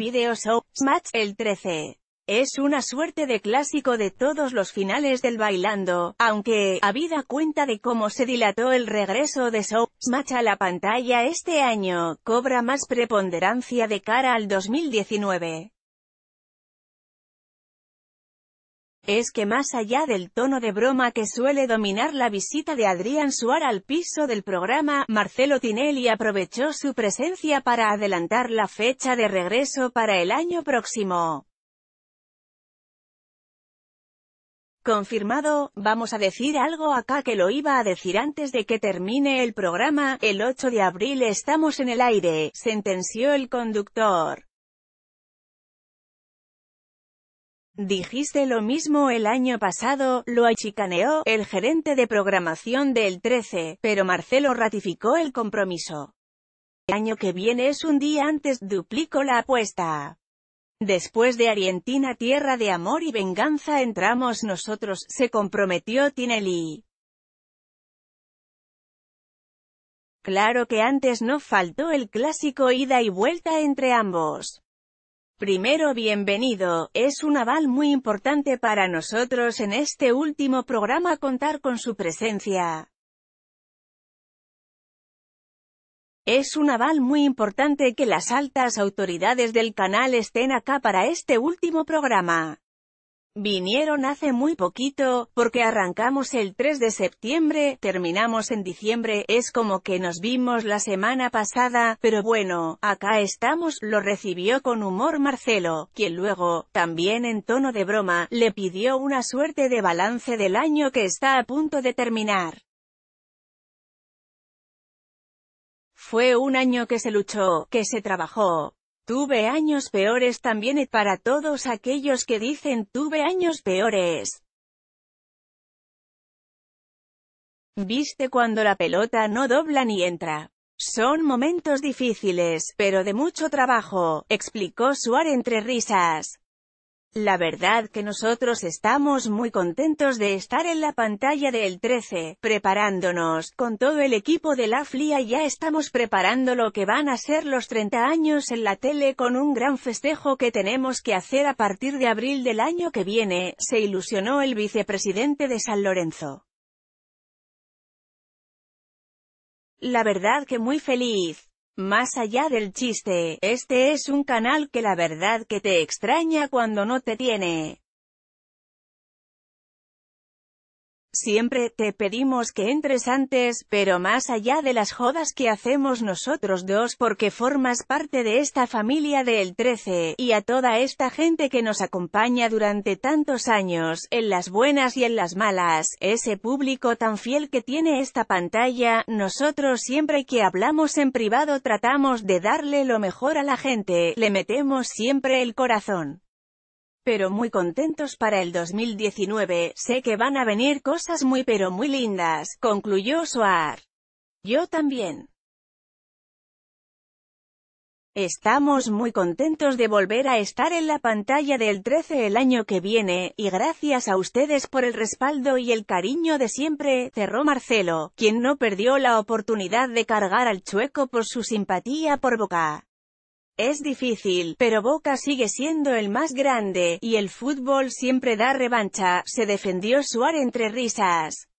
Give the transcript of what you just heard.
Video Show Match el 13. Es una suerte de clásico de todos los finales del bailando, aunque, habida cuenta de cómo se dilató el regreso de Showmatch a la pantalla este año, cobra más preponderancia de cara al 2019. es que más allá del tono de broma que suele dominar la visita de Adrián Suar al piso del programa, Marcelo Tinelli aprovechó su presencia para adelantar la fecha de regreso para el año próximo. Confirmado, vamos a decir algo acá que lo iba a decir antes de que termine el programa, el 8 de abril estamos en el aire, sentenció el conductor. Dijiste lo mismo el año pasado, lo achicaneó el gerente de programación del 13, pero Marcelo ratificó el compromiso. El año que viene es un día antes, duplico la apuesta. Después de Argentina tierra de amor y venganza entramos nosotros, se comprometió Tinelli. Claro que antes no faltó el clásico ida y vuelta entre ambos. Primero bienvenido, es un aval muy importante para nosotros en este último programa contar con su presencia. Es un aval muy importante que las altas autoridades del canal estén acá para este último programa. Vinieron hace muy poquito, porque arrancamos el 3 de septiembre, terminamos en diciembre, es como que nos vimos la semana pasada, pero bueno, acá estamos, lo recibió con humor Marcelo, quien luego, también en tono de broma, le pidió una suerte de balance del año que está a punto de terminar. Fue un año que se luchó, que se trabajó, Tuve años peores también para todos aquellos que dicen tuve años peores. Viste cuando la pelota no dobla ni entra. Son momentos difíciles, pero de mucho trabajo, explicó Suar entre risas. La verdad que nosotros estamos muy contentos de estar en la pantalla del El 13, preparándonos, con todo el equipo de La Flia ya estamos preparando lo que van a ser los 30 años en la tele con un gran festejo que tenemos que hacer a partir de abril del año que viene, se ilusionó el vicepresidente de San Lorenzo. La verdad que muy feliz. Más allá del chiste, este es un canal que la verdad que te extraña cuando no te tiene. Siempre te pedimos que entres antes, pero más allá de las jodas que hacemos nosotros dos porque formas parte de esta familia de El 13, y a toda esta gente que nos acompaña durante tantos años, en las buenas y en las malas, ese público tan fiel que tiene esta pantalla, nosotros siempre que hablamos en privado tratamos de darle lo mejor a la gente, le metemos siempre el corazón pero muy contentos para el 2019, sé que van a venir cosas muy pero muy lindas, concluyó Soar. Yo también. Estamos muy contentos de volver a estar en la pantalla del 13 el año que viene, y gracias a ustedes por el respaldo y el cariño de siempre, cerró Marcelo, quien no perdió la oportunidad de cargar al chueco por su simpatía por Boca. Es difícil, pero Boca sigue siendo el más grande, y el fútbol siempre da revancha, se defendió Suar entre risas.